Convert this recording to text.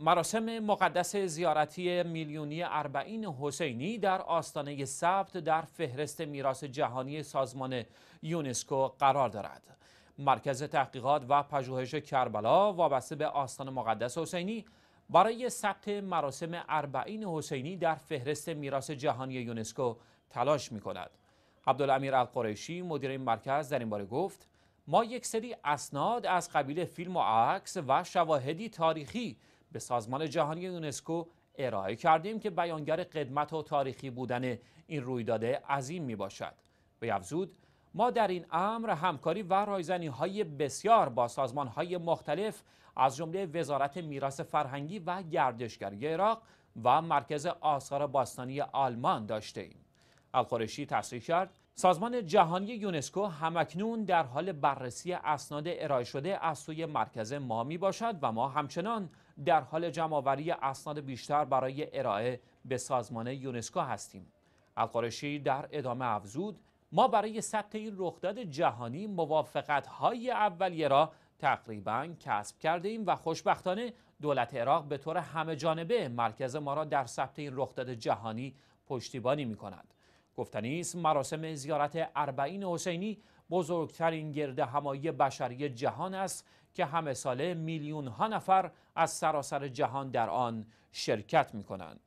مراسم مقدس زیارتی میلیونی اربعین حسینی در آستانه سبت در فهرست میراث جهانی سازمان یونسکو قرار دارد. مرکز تحقیقات و پژوهش کربلا وابسته به آستان مقدس حسینی برای ثبت مراسم اربعین حسینی در فهرست میراث جهانی یونسکو تلاش می کند. عبدالامیر القریشی مدیر این مرکز در این باره گفت ما یک سری اسناد از قبیل فیلم و عکس و شواهدی تاریخی به سازمان جهانی یونسکو ارائه کردیم که بیانگر قدمت و تاریخی بودن این رویداد عظیم می باشد به افزود ما در این امر همکاری و رایزنی های بسیار با سازمان های مختلف از جمله وزارت میراث فرهنگی و گردشگری عراق و مرکز آثار باستانی آلمان داشته ایم الخورشی تصریح کرد سازمان جهانی یونسکو همکنون در حال بررسی اسناد ارائه شده از سوی مرکز ما می باشد و ما همچنان در حال جمعآوری اسناد بیشتر برای ارائه به سازمان یونسکو هستیم القارشی در ادامه افزود ما برای ثبت این رخداد جهانی موافقت های اولیه را تقریبا کسب کرده ایم و خوشبختانه دولت عراق به طور همه جانبه مرکز ما را در ثبت این رخداد جهانی پشتیبانی می کند گفتنی است مراسم زیارت اربعین حسینی بزرگترین گرده همایی بشری جهان است که همه ساله میلیون ها نفر از سراسر جهان در آن شرکت می کنند.